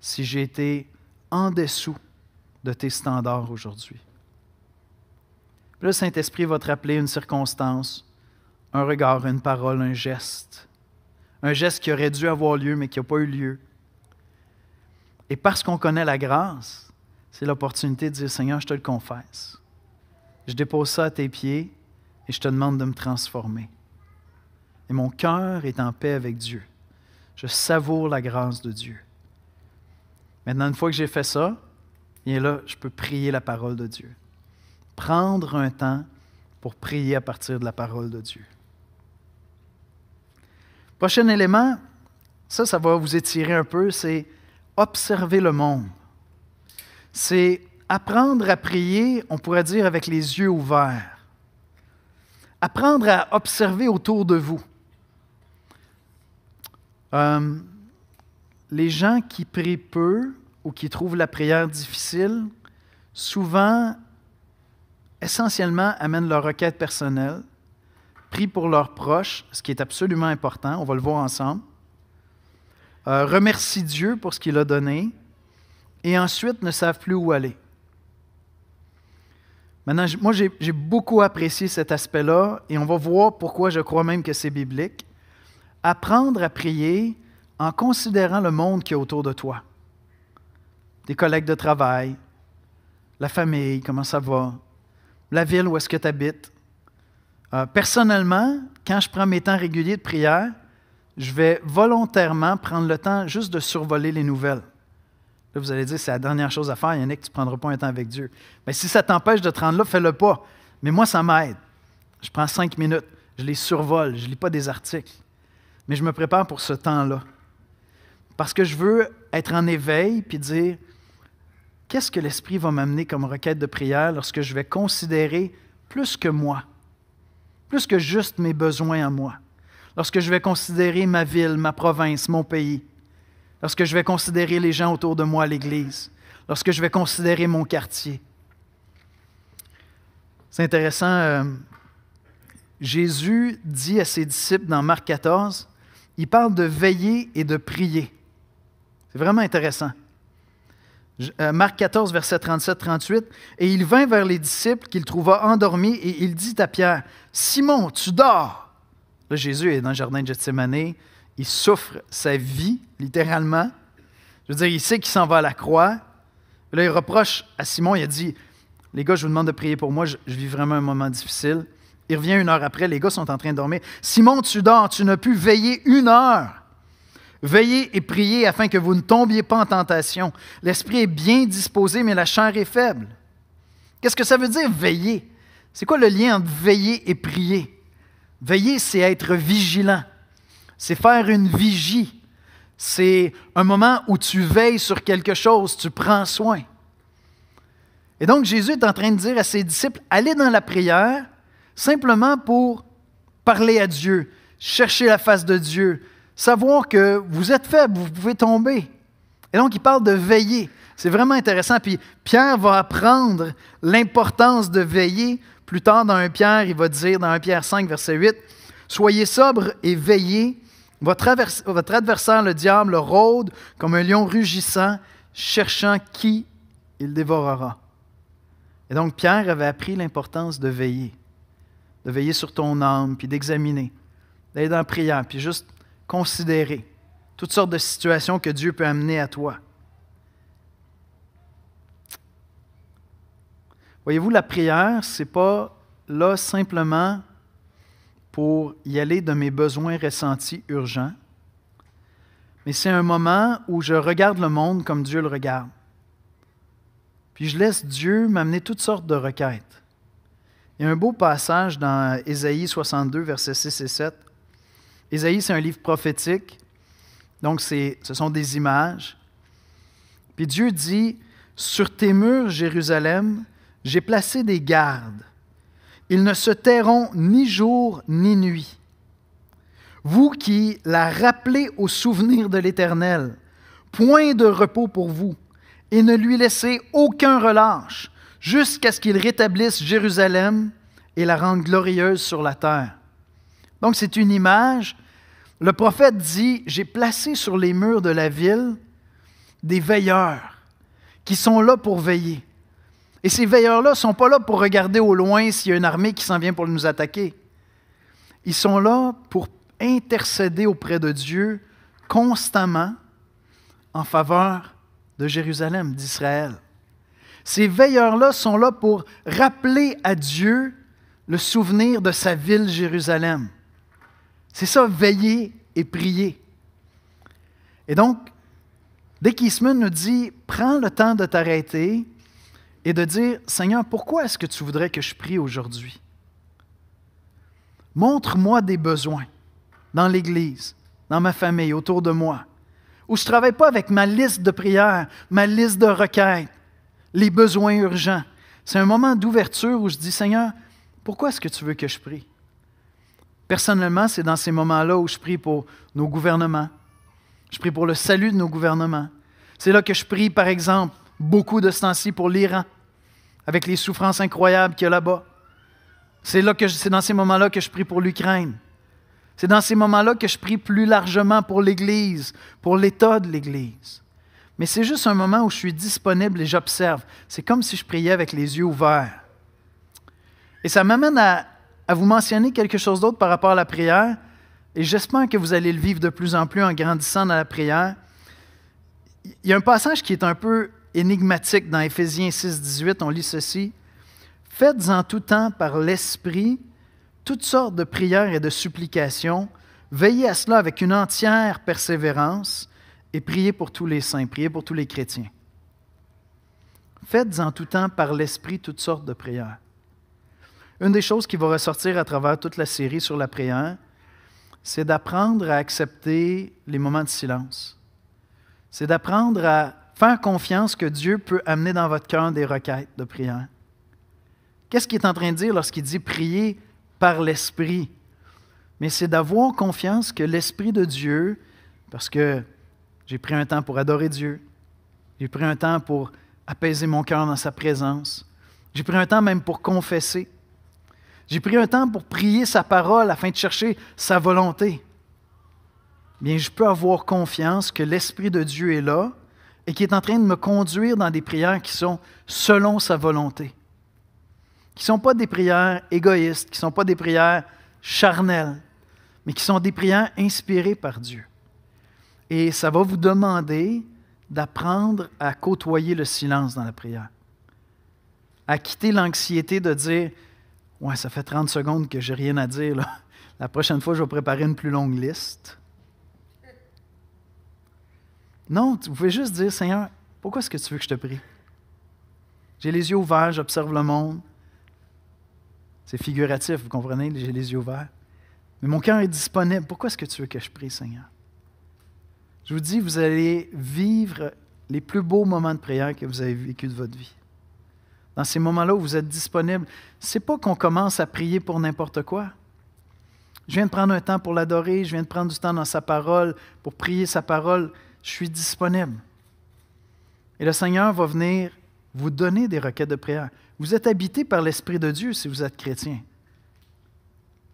si j'ai été en dessous de tes standards aujourd'hui. Le Saint-Esprit va te rappeler une circonstance, un regard, une parole, un geste. Un geste qui aurait dû avoir lieu, mais qui n'a pas eu lieu. Et parce qu'on connaît la grâce, c'est l'opportunité de dire Seigneur, je te le confesse. Je dépose ça à tes pieds et je te demande de me transformer. Et mon cœur est en paix avec Dieu. Je savoure la grâce de Dieu. Maintenant, une fois que j'ai fait ça, et là, je peux prier la parole de Dieu. Prendre un temps pour prier à partir de la parole de Dieu. Prochain élément, ça, ça va vous étirer un peu, c'est observer le monde. C'est apprendre à prier, on pourrait dire avec les yeux ouverts. Apprendre à observer autour de vous. Euh, les gens qui prient peu, ou qui trouvent la prière difficile, souvent, essentiellement, amènent leur requête personnelle, prient pour leurs proches, ce qui est absolument important, on va le voir ensemble, euh, remercient Dieu pour ce qu'il a donné, et ensuite ne savent plus où aller. Maintenant, moi, j'ai beaucoup apprécié cet aspect-là, et on va voir pourquoi je crois même que c'est biblique. Apprendre à prier en considérant le monde qui est autour de toi des collègues de travail, la famille, comment ça va, la ville où est-ce que tu habites. Euh, personnellement, quand je prends mes temps réguliers de prière, je vais volontairement prendre le temps juste de survoler les nouvelles. Là, vous allez dire, c'est la dernière chose à faire, il y en a tu ne prendras pas un temps avec Dieu. Mais si ça t'empêche de te rendre là, fais-le pas. Mais moi, ça m'aide. Je prends cinq minutes, je les survole, je ne lis pas des articles. Mais je me prépare pour ce temps-là. Parce que je veux être en éveil puis dire, Qu'est-ce que l'Esprit va m'amener comme requête de prière lorsque je vais considérer plus que moi, plus que juste mes besoins à moi, lorsque je vais considérer ma ville, ma province, mon pays, lorsque je vais considérer les gens autour de moi à l'Église, lorsque je vais considérer mon quartier. C'est intéressant, euh, Jésus dit à ses disciples dans Marc 14, il parle de veiller et de prier. C'est vraiment intéressant. Euh, Marc 14, verset 37-38. Et il vint vers les disciples qu'il trouva endormis et il dit à Pierre Simon, tu dors. Là, Jésus est dans le jardin de Gethsemane. Il souffre sa vie, littéralement. Je veux dire, il sait qu'il s'en va à la croix. là, il reproche à Simon il a dit Les gars, je vous demande de prier pour moi, je, vis vraiment un moment difficile. Il revient une heure après, les gars sont en train de dormir. Simon, tu dors, tu n'as pu veiller une heure. Veillez et priez afin que vous ne tombiez pas en tentation. L'esprit est bien disposé, mais la chair est faible. Qu'est-ce que ça veut dire veiller? C'est quoi le lien entre veiller et prier? Veiller, c'est être vigilant. C'est faire une vigie. C'est un moment où tu veilles sur quelque chose, tu prends soin. Et donc Jésus est en train de dire à ses disciples, allez dans la prière simplement pour parler à Dieu, chercher la face de Dieu, savoir que vous êtes faible, vous pouvez tomber. Et donc, il parle de veiller. C'est vraiment intéressant. Puis Pierre va apprendre l'importance de veiller. Plus tard, dans 1 Pierre, il va dire, dans 1 Pierre 5, verset 8, Soyez sobre et veillez. Votre, adversaire, le diable, rôde comme un lion rugissant, cherchant qui il dévorera. Et donc, Pierre avait appris l'importance de veiller, de veiller sur ton âme, puis d'examiner, d'aller dans la prière, puis juste considérer toutes sortes de situations que Dieu peut amener à toi. Voyez-vous, la prière, ce n'est pas là simplement pour y aller de mes besoins ressentis urgents, mais c'est un moment où je regarde le monde comme Dieu le regarde. Puis je laisse Dieu m'amener toutes sortes de requêtes. Il y a un beau passage dans Ésaïe 62, versets 6 et 7 Ésaïe, c'est un livre prophétique, donc ce sont des images. Puis Dieu dit, Sur tes murs, Jérusalem, j'ai placé des gardes. Ils ne se tairont ni jour ni nuit. Vous qui la rappelez au souvenir de l'Éternel, point de repos pour vous, et ne lui laissez aucun relâche, jusqu'à ce qu'il rétablisse Jérusalem et la rende glorieuse sur la terre. Donc c'est une image. Le prophète dit, j'ai placé sur les murs de la ville des veilleurs qui sont là pour veiller. Et ces veilleurs-là ne sont pas là pour regarder au loin s'il y a une armée qui s'en vient pour nous attaquer. Ils sont là pour intercéder auprès de Dieu constamment en faveur de Jérusalem, d'Israël. Ces veilleurs-là sont là pour rappeler à Dieu le souvenir de sa ville Jérusalem. C'est ça, veiller et prier. Et donc, dès Eastman nous dit, prends le temps de t'arrêter et de dire, Seigneur, pourquoi est-ce que tu voudrais que je prie aujourd'hui? Montre-moi des besoins dans l'Église, dans ma famille, autour de moi, où je ne travaille pas avec ma liste de prières, ma liste de requêtes, les besoins urgents. C'est un moment d'ouverture où je dis, Seigneur, pourquoi est-ce que tu veux que je prie? Personnellement, c'est dans ces moments-là où je prie pour nos gouvernements. Je prie pour le salut de nos gouvernements. C'est là que je prie, par exemple, beaucoup de ce temps-ci pour l'Iran, avec les souffrances incroyables qu'il y a là-bas. C'est là que c'est dans ces moments-là que je prie pour l'Ukraine. C'est dans ces moments-là que je prie plus largement pour l'Église, pour l'état de l'Église. Mais c'est juste un moment où je suis disponible et j'observe. C'est comme si je priais avec les yeux ouverts. Et ça m'amène à à vous mentionner quelque chose d'autre par rapport à la prière, et j'espère que vous allez le vivre de plus en plus en grandissant dans la prière. Il y a un passage qui est un peu énigmatique dans Éphésiens 6, 18, on lit ceci. Faites en tout temps par l'Esprit toutes sortes de prières et de supplications. Veillez à cela avec une entière persévérance et priez pour tous les saints, priez pour tous les chrétiens. Faites en tout temps par l'Esprit toutes sortes de prières. Une des choses qui va ressortir à travers toute la série sur la prière, c'est d'apprendre à accepter les moments de silence. C'est d'apprendre à faire confiance que Dieu peut amener dans votre cœur des requêtes de prière. Qu'est-ce qu'il est en train de dire lorsqu'il dit prier par l'Esprit? Mais c'est d'avoir confiance que l'Esprit de Dieu, parce que j'ai pris un temps pour adorer Dieu, j'ai pris un temps pour apaiser mon cœur dans sa présence, j'ai pris un temps même pour confesser, j'ai pris un temps pour prier sa parole afin de chercher sa volonté. Bien, je peux avoir confiance que l'Esprit de Dieu est là et qui est en train de me conduire dans des prières qui sont selon sa volonté, qui ne sont pas des prières égoïstes, qui ne sont pas des prières charnelles, mais qui sont des prières inspirées par Dieu. Et ça va vous demander d'apprendre à côtoyer le silence dans la prière, à quitter l'anxiété de dire Ouais, ça fait 30 secondes que j'ai rien à dire. La prochaine fois, je vais préparer une plus longue liste. Non, vous pouvez juste dire, Seigneur, pourquoi est-ce que tu veux que je te prie? J'ai les yeux ouverts, j'observe le monde. C'est figuratif, vous comprenez, j'ai les yeux ouverts. Mais mon cœur est disponible. Pourquoi est-ce que tu veux que je prie, Seigneur? Je vous dis, vous allez vivre les plus beaux moments de prière que vous avez vécu de votre vie dans ces moments-là où vous êtes disponible, c'est pas qu'on commence à prier pour n'importe quoi. Je viens de prendre un temps pour l'adorer, je viens de prendre du temps dans sa parole, pour prier sa parole, je suis disponible. Et le Seigneur va venir vous donner des requêtes de prière. Vous êtes habité par l'Esprit de Dieu si vous êtes chrétien.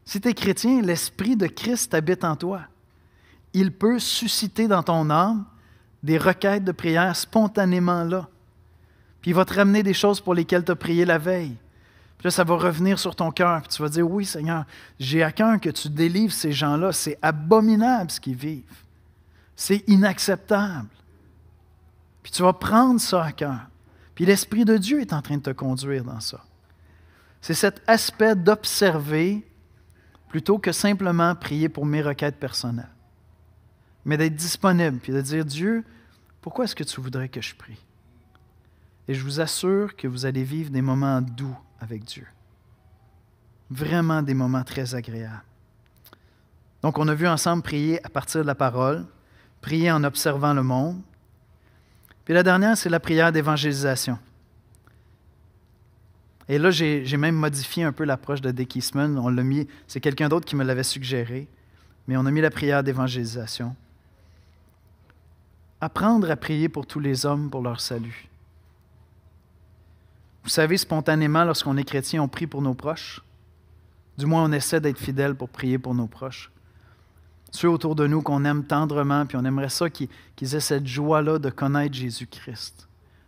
Si tu es chrétien, l'Esprit de Christ habite en toi. Il peut susciter dans ton âme des requêtes de prière spontanément là. Puis il va te ramener des choses pour lesquelles tu as prié la veille. Puis là, ça va revenir sur ton cœur. Puis tu vas dire Oui, Seigneur, j'ai à cœur que tu délivres ces gens-là. C'est abominable ce qu'ils vivent. C'est inacceptable. Puis tu vas prendre ça à cœur. Puis l'Esprit de Dieu est en train de te conduire dans ça. C'est cet aspect d'observer plutôt que simplement prier pour mes requêtes personnelles, mais d'être disponible, puis de dire, Dieu, pourquoi est-ce que tu voudrais que je prie? Et je vous assure que vous allez vivre des moments doux avec Dieu. Vraiment des moments très agréables. Donc on a vu ensemble prier à partir de la parole, prier en observant le monde. Puis la dernière, c'est la prière d'évangélisation. Et là, j'ai même modifié un peu l'approche de Dick Eastman. On l'a mis, c'est quelqu'un d'autre qui me l'avait suggéré, mais on a mis la prière d'évangélisation. Apprendre à prier pour tous les hommes pour leur salut. Vous savez, spontanément, lorsqu'on est chrétien, on prie pour nos proches. Du moins, on essaie d'être fidèle pour prier pour nos proches. Ceux autour de nous qu'on aime tendrement, puis on aimerait ça qu'ils aient cette joie-là de connaître Jésus-Christ.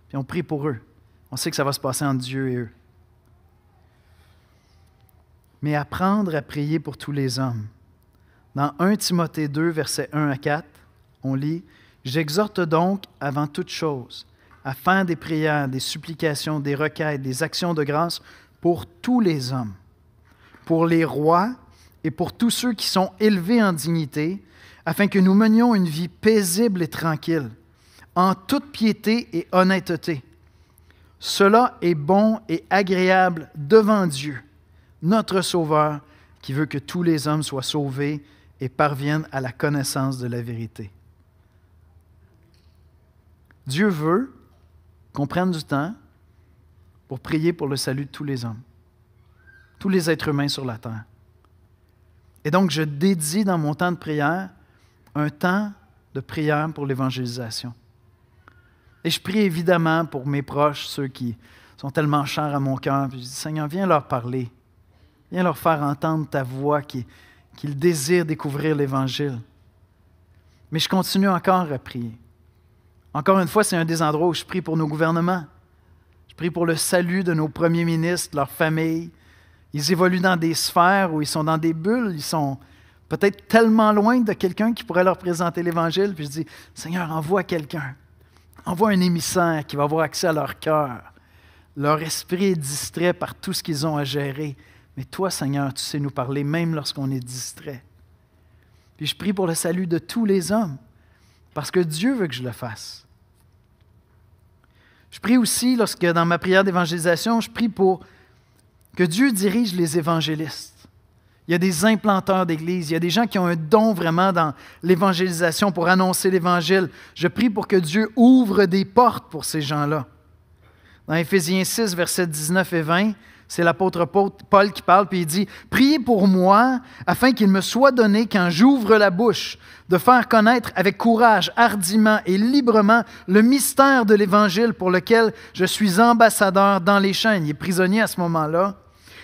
Puis on prie pour eux. On sait que ça va se passer entre Dieu et eux. Mais apprendre à prier pour tous les hommes. Dans 1 Timothée 2, versets 1 à 4, on lit J'exhorte donc avant toute chose à faire des prières, des supplications, des requêtes, des actions de grâce pour tous les hommes, pour les rois et pour tous ceux qui sont élevés en dignité, afin que nous menions une vie paisible et tranquille, en toute piété et honnêteté. Cela est bon et agréable devant Dieu, notre Sauveur, qui veut que tous les hommes soient sauvés et parviennent à la connaissance de la vérité. Dieu veut qu'on prenne du temps pour prier pour le salut de tous les hommes, tous les êtres humains sur la terre. Et donc, je dédie dans mon temps de prière un temps de prière pour l'évangélisation. Et je prie évidemment pour mes proches, ceux qui sont tellement chers à mon cœur. je dis, Seigneur, viens leur parler. Viens leur faire entendre ta voix, qu'ils désirent découvrir l'Évangile. Mais je continue encore à prier. Encore une fois, c'est un des endroits où je prie pour nos gouvernements. Je prie pour le salut de nos premiers ministres, leurs familles. Ils évoluent dans des sphères où ils sont dans des bulles, ils sont peut-être tellement loin de quelqu'un qui pourrait leur présenter l'Évangile. Puis je dis, Seigneur, envoie quelqu'un. Envoie un émissaire qui va avoir accès à leur cœur. Leur esprit est distrait par tout ce qu'ils ont à gérer. Mais toi, Seigneur, tu sais nous parler même lorsqu'on est distrait. Puis je prie pour le salut de tous les hommes, parce que Dieu veut que je le fasse. Je prie aussi, lorsque dans ma prière d'évangélisation, je prie pour que Dieu dirige les évangélistes. Il y a des implanteurs d'église, il y a des gens qui ont un don vraiment dans l'évangélisation pour annoncer l'Évangile. Je prie pour que Dieu ouvre des portes pour ces gens-là. Dans Ephésiens 6, versets 19 et 20, c'est l'apôtre Paul qui parle, puis il dit, Priez pour moi afin qu'il me soit donné, quand j'ouvre la bouche, de faire connaître avec courage, hardiment et librement le mystère de l'Évangile pour lequel je suis ambassadeur dans les chaînes. Il est prisonnier à ce moment-là.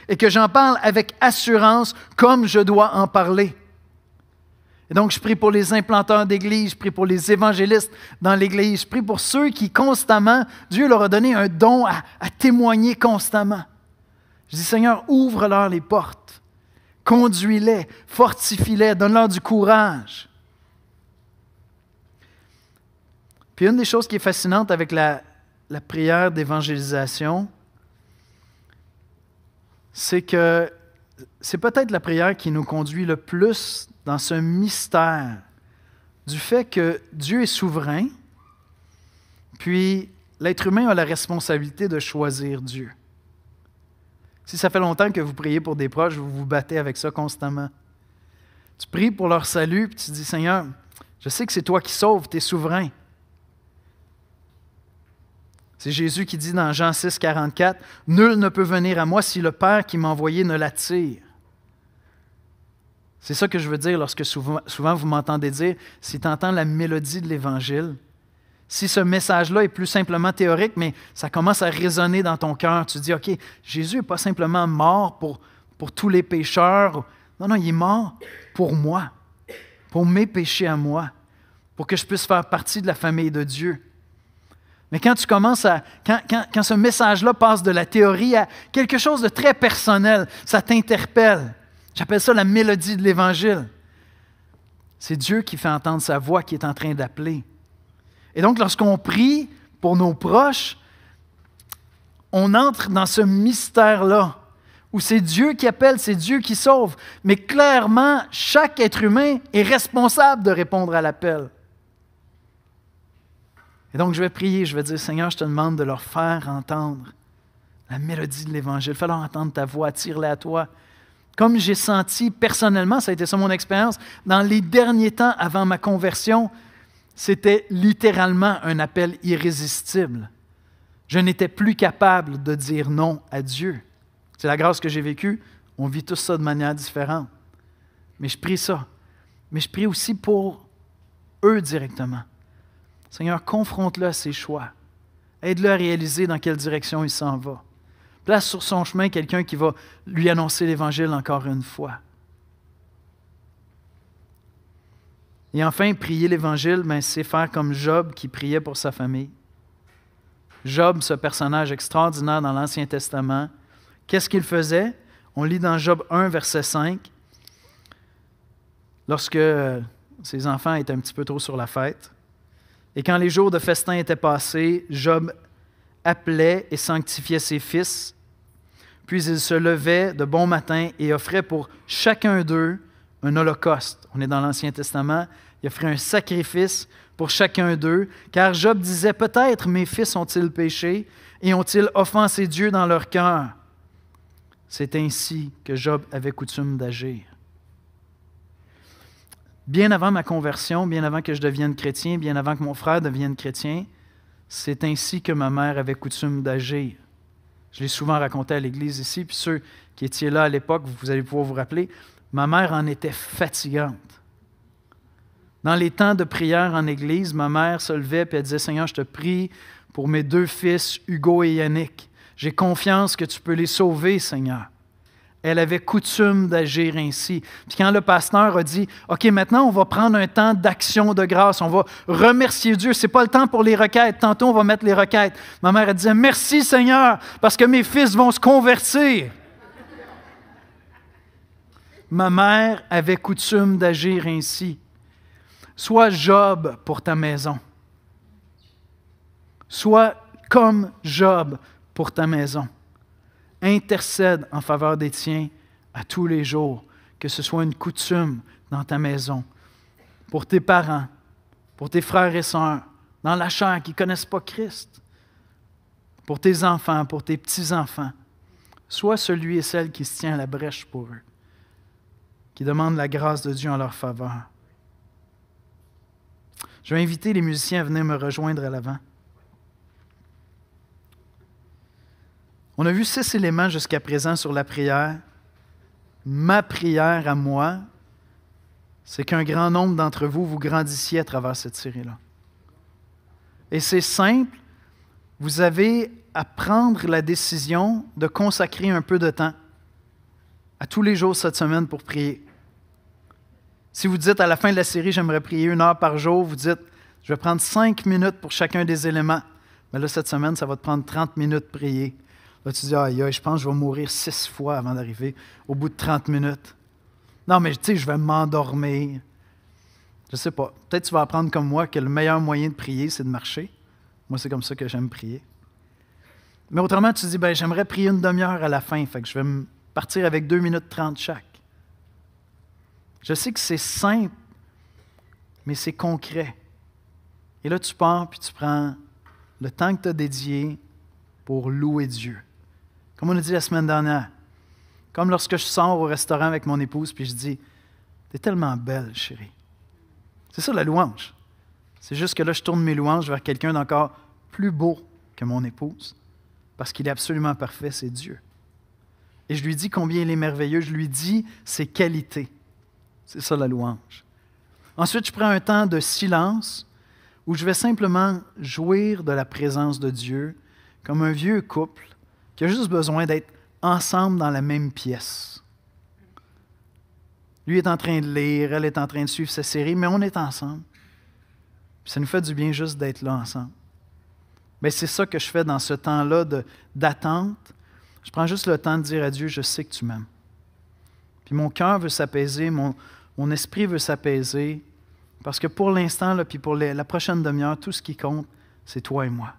Et que j'en parle avec assurance comme je dois en parler. Et donc, je prie pour les implanteurs d'église, je prie pour les évangélistes dans l'église, je prie pour ceux qui constamment, Dieu leur a donné un don à témoigner constamment. Je dis, Seigneur, ouvre-leur les portes, conduis-les, fortifie-les, donne-leur du courage. Puis une des choses qui est fascinante avec la, la prière d'évangélisation, c'est que c'est peut-être la prière qui nous conduit le plus dans ce mystère du fait que Dieu est souverain, puis l'être humain a la responsabilité de choisir Dieu. Si ça fait longtemps que vous priez pour des proches, vous vous battez avec ça constamment. Tu pries pour leur salut, puis tu dis, Seigneur, je sais que c'est toi qui sauves, tu es souverain. C'est Jésus qui dit dans Jean 6, 44, Nul ne peut venir à moi si le Père qui m'a envoyé ne l'attire. C'est ça que je veux dire lorsque souvent, souvent vous m'entendez dire, si tu entends la mélodie de l'Évangile, si ce message-là est plus simplement théorique, mais ça commence à résonner dans ton cœur. Tu dis, OK, Jésus n'est pas simplement mort pour, pour tous les pécheurs. Non, non, il est mort pour moi, pour mes péchés à moi, pour que je puisse faire partie de la famille de Dieu. Mais quand tu commences à. quand ce message-là passe de la théorie à quelque chose de très personnel, ça t'interpelle. J'appelle ça la mélodie de l'Évangile. C'est Dieu qui fait entendre sa voix qui est en train d'appeler. Et donc, lorsqu'on prie pour nos proches, on entre dans ce mystère-là, où c'est Dieu qui appelle, c'est Dieu qui sauve. Mais clairement, chaque être humain est responsable de répondre à l'appel. Et donc, je vais prier, je vais dire, Seigneur, je te demande de leur faire entendre la mélodie de l'Évangile. Fais-leur entendre ta voix, tire-la à toi. Comme j'ai senti personnellement, ça a été ça mon expérience, dans les derniers temps avant ma conversion, c'était littéralement un appel irrésistible. Je n'étais plus capable de dire non à Dieu. C'est la grâce que j'ai vécue. On vit tout ça de manière différente. Mais je prie ça. Mais je prie aussi pour eux directement. Seigneur, confronte-le à ses choix. Aide-le à réaliser dans quelle direction il s'en va. Place sur son chemin quelqu'un qui va lui annoncer l'Évangile encore une fois. Et enfin, prier l'Évangile, c'est faire comme Job qui priait pour sa famille. Job, ce personnage extraordinaire dans l'Ancien Testament, qu'est-ce qu'il faisait? On lit dans Job 1, verset 5, lorsque euh, ses enfants étaient un petit peu trop sur la fête, et quand les jours de festin étaient passés, Job appelait et sanctifiait ses fils, puis il se levait de bon matin et offrait pour chacun d'eux un holocauste. On est dans l'Ancien Testament. Il offrait un sacrifice pour chacun d'eux, car Job disait, peut-être mes fils ont-ils péché et ont-ils offensé Dieu dans leur cœur. C'est ainsi que Job avait coutume d'agir. Bien avant ma conversion, bien avant que je devienne chrétien, bien avant que mon frère devienne chrétien, c'est ainsi que ma mère avait coutume d'agir. Je l'ai souvent raconté à l'Église ici, puis ceux qui étiez là à l'époque, vous allez pouvoir vous rappeler, Ma mère en était fatigante. Dans les temps de prière en église, ma mère se levait et elle disait Seigneur, je te prie pour mes deux fils, Hugo et Yannick. J'ai confiance que tu peux les sauver, Seigneur. Elle avait coutume d'agir ainsi. Puis quand le pasteur a dit OK, maintenant on va prendre un temps d'action de grâce, on va remercier Dieu. C'est pas le temps pour les requêtes. Tantôt on va mettre les requêtes. Ma mère a dit Merci Seigneur, parce que mes fils vont se convertir. Ma mère avait coutume d'agir ainsi. Sois Job pour ta maison. Sois comme Job pour ta maison. Intercède en faveur des tiens à tous les jours, que ce soit une coutume dans ta maison, pour tes parents, pour tes frères et sœurs, dans la chair qui ne connaissent pas Christ, pour tes enfants, pour tes petits-enfants. Sois celui et celle qui se tient à la brèche pour eux qui demandent la grâce de Dieu en leur faveur. Je vais inviter les musiciens à venir me rejoindre à l'avant. On a vu six éléments jusqu'à présent sur la prière. Ma prière à moi, c'est qu'un grand nombre d'entre vous, vous grandissiez à travers cette série-là. Et c'est simple, vous avez à prendre la décision de consacrer un peu de temps à tous les jours cette semaine pour prier. Si vous dites à la fin de la série, j'aimerais prier une heure par jour, vous dites, je vais prendre cinq minutes pour chacun des éléments. Mais là, cette semaine, ça va te prendre 30 minutes de prier. Là, tu dis, aïe, aïe, je pense que je vais mourir six fois avant d'arriver au bout de 30 minutes. Non, mais tu sais, je vais m'endormir. Je sais pas. Peut-être tu vas apprendre comme moi que le meilleur moyen de prier, c'est de marcher. Moi, c'est comme ça que j'aime prier. Mais autrement, tu dis, ben, j'aimerais prier une demi-heure à la fin, fait que je vais me partir avec 2 minutes 30 chaque. Je sais que c'est simple, mais c'est concret. Et là, tu pars, puis tu prends le temps que tu as dédié pour louer Dieu. Comme on a dit la semaine dernière, comme lorsque je sors au restaurant avec mon épouse, puis je dis, es tellement belle, chérie. C'est ça la louange. C'est juste que là, je tourne mes louanges vers quelqu'un d'encore plus beau que mon épouse, parce qu'il est absolument parfait, c'est Dieu. Et je lui dis combien il est merveilleux. Je lui dis ses qualités. C'est ça la louange. Ensuite, je prends un temps de silence où je vais simplement jouir de la présence de Dieu comme un vieux couple qui a juste besoin d'être ensemble dans la même pièce. Lui est en train de lire, elle est en train de suivre sa série, mais on est ensemble. ça nous fait du bien juste d'être là ensemble. Mais c'est ça que je fais dans ce temps-là d'attente, je prends juste le temps de dire à Dieu, je sais que tu m'aimes. Puis mon cœur veut s'apaiser, mon, mon esprit veut s'apaiser, parce que pour l'instant, puis pour la prochaine demi-heure, tout ce qui compte, c'est toi et moi.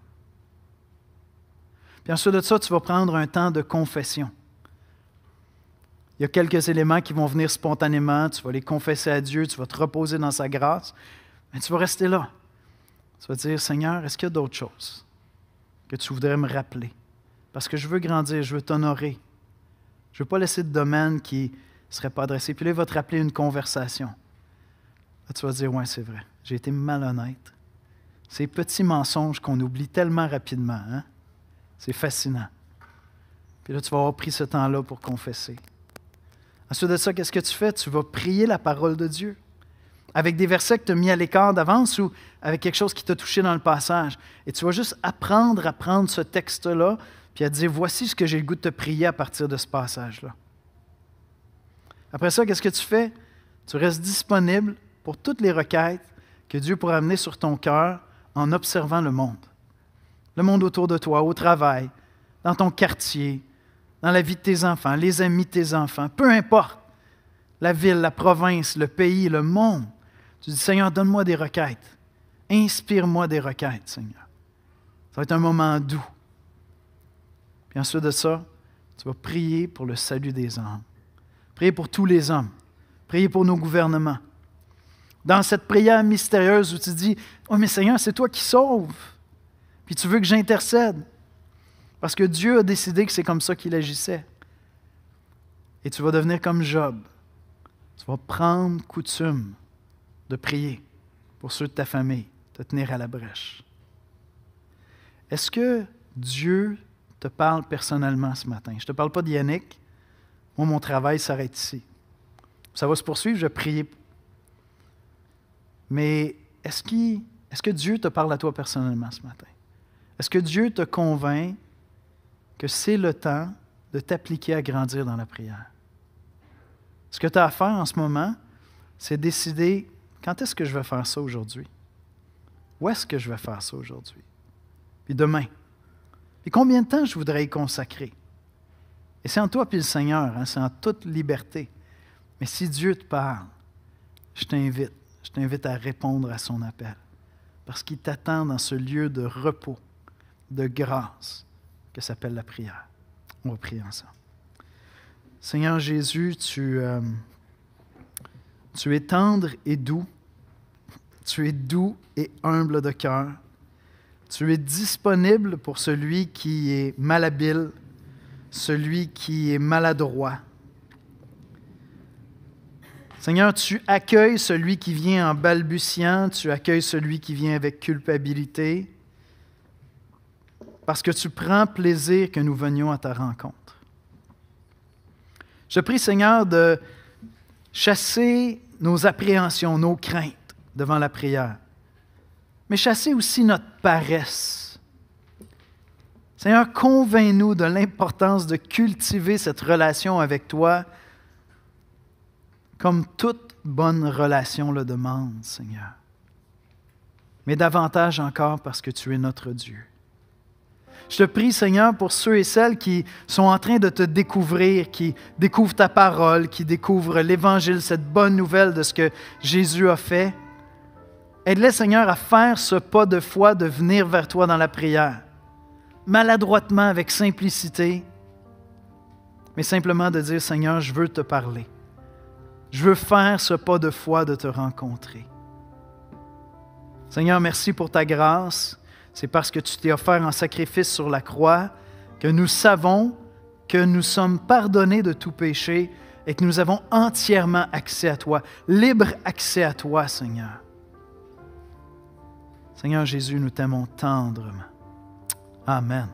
Puis ensuite de ça, tu vas prendre un temps de confession. Il y a quelques éléments qui vont venir spontanément, tu vas les confesser à Dieu, tu vas te reposer dans sa grâce, mais tu vas rester là. Tu vas dire, Seigneur, est-ce qu'il y a d'autres choses que tu voudrais me rappeler? Parce que je veux grandir, je veux t'honorer. Je ne veux pas laisser de domaine qui ne serait pas adressé. Puis là, il va te rappeler une conversation. Là, tu vas te dire Ouais, c'est vrai, j'ai été malhonnête. Ces petits mensonges qu'on oublie tellement rapidement, hein? c'est fascinant. Puis là, tu vas avoir pris ce temps-là pour confesser. Ensuite de ça, qu'est-ce que tu fais? Tu vas prier la parole de Dieu. Avec des versets que tu as mis à l'écart d'avance ou avec quelque chose qui t'a touché dans le passage. Et tu vas juste apprendre à prendre ce texte-là, puis à dire Voici ce que j'ai le goût de te prier à partir de ce passage-là. Après ça, qu'est-ce que tu fais Tu restes disponible pour toutes les requêtes que Dieu pourra amener sur ton cœur en observant le monde. Le monde autour de toi, au travail, dans ton quartier, dans la vie de tes enfants, les amis de tes enfants, peu importe. La ville, la province, le pays, le monde. Tu dis, Seigneur, donne-moi des requêtes. Inspire-moi des requêtes, Seigneur. Ça va être un moment doux et ensuite de ça, tu vas prier pour le salut des hommes. Prier pour tous les hommes. Prier pour nos gouvernements. Dans cette prière mystérieuse où tu dis Oh, mais Seigneur, c'est toi qui sauves. Puis tu veux que j'intercède. Parce que Dieu a décidé que c'est comme ça qu'il agissait. Et tu vas devenir comme Job. Tu vas prendre coutume de prier pour ceux de ta famille, de tenir à la brèche. Est-ce que Dieu te parle personnellement ce matin. Je ne te parle pas de Yannick. Moi, mon travail s'arrête ici. Ça va se poursuivre, je vais prier. Mais est-ce est que Dieu te parle à toi personnellement ce matin? Est-ce que Dieu te convainc que c'est le temps de t'appliquer à grandir dans la prière? Ce que tu as à faire en ce moment, c'est décider quand est-ce que je vais faire ça aujourd'hui? Où est-ce que je vais faire ça aujourd'hui? Puis demain, et combien de temps je voudrais y consacrer? Et c'est en toi puis le Seigneur, hein, c'est en toute liberté. Mais si Dieu te parle, je t'invite, je t'invite à répondre à son appel. Parce qu'il t'attend dans ce lieu de repos, de grâce, que s'appelle la prière. On va prier ensemble. Seigneur Jésus, tu, euh, tu es tendre et doux. Tu es doux et humble de cœur. Tu es disponible pour celui qui est malhabile, celui qui est maladroit. Seigneur, tu accueilles celui qui vient en balbutiant, tu accueilles celui qui vient avec culpabilité, parce que tu prends plaisir que nous venions à ta rencontre. Je prie, Seigneur, de chasser nos appréhensions, nos craintes devant la prière mais chassez aussi notre paresse. Seigneur, convainc-nous de l'importance de cultiver cette relation avec toi comme toute bonne relation le demande, Seigneur. Mais davantage encore parce que tu es notre Dieu. Je te prie, Seigneur, pour ceux et celles qui sont en train de te découvrir, qui découvrent ta parole, qui découvrent l'Évangile, cette bonne nouvelle de ce que Jésus a fait. Aide-les, Seigneur, à faire ce pas de foi de venir vers toi dans la prière, maladroitement, avec simplicité, mais simplement de dire, Seigneur, je veux te parler. Je veux faire ce pas de foi de te rencontrer. Seigneur, merci pour ta grâce. C'est parce que tu t'es offert en sacrifice sur la croix que nous savons que nous sommes pardonnés de tout péché et que nous avons entièrement accès à toi, libre accès à toi, Seigneur. Seigneur Jésus, nous t'aimons tendrement. Amen.